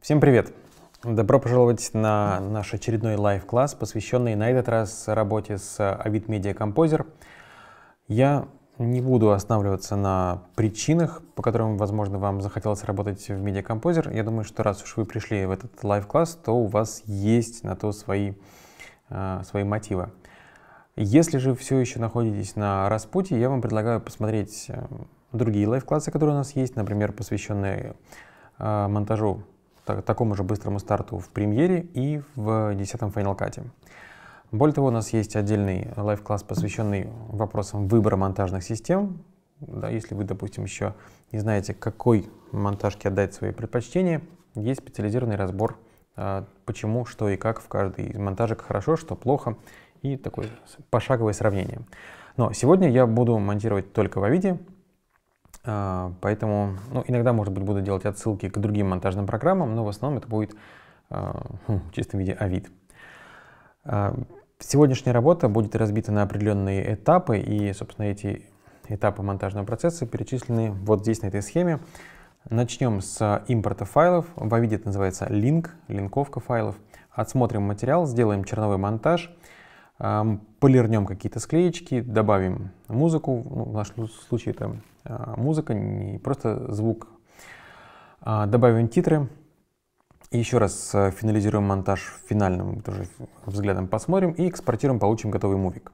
Всем привет! Добро пожаловать на наш очередной лайв-класс, посвященный на этот раз работе с Avid Media Composer. Я не буду останавливаться на причинах, по которым, возможно, вам захотелось работать в Media Composer. Я думаю, что раз уж вы пришли в этот лайв-класс, то у вас есть на то свои, э, свои мотивы. Если же все еще находитесь на распутье, я вам предлагаю посмотреть э, другие лайв-классы, которые у нас есть, например, посвященные э, монтажу такому же быстрому старту в премьере и в 10-м Final Cut. Более того, у нас есть отдельный лайв-класс, посвященный вопросам выбора монтажных систем. Да, если вы, допустим, еще не знаете, какой монтажке отдать свои предпочтения, есть специализированный разбор, а, почему, что и как в каждой из монтажек хорошо, что плохо, и такое пошаговое сравнение. Но сегодня я буду монтировать только в Авиде, а, поэтому ну, иногда, может быть, буду делать отсылки к другим монтажным программам, но в основном это будет а, хм, в чистом виде авид. А, сегодняшняя работа будет разбита на определенные этапы, и, собственно, эти этапы монтажного процесса перечислены вот здесь, на этой схеме. Начнем с импорта файлов. В АВИДе это называется линк, линковка файлов. Отсмотрим материал, сделаем черновой монтаж, полирнем какие-то склеечки, добавим музыку, ну, в нашем случае это а, музыка, не просто звук. А, добавим титры. И еще раз э, финализируем монтаж финальным тоже взглядом посмотрим и экспортируем, получим готовый мувик.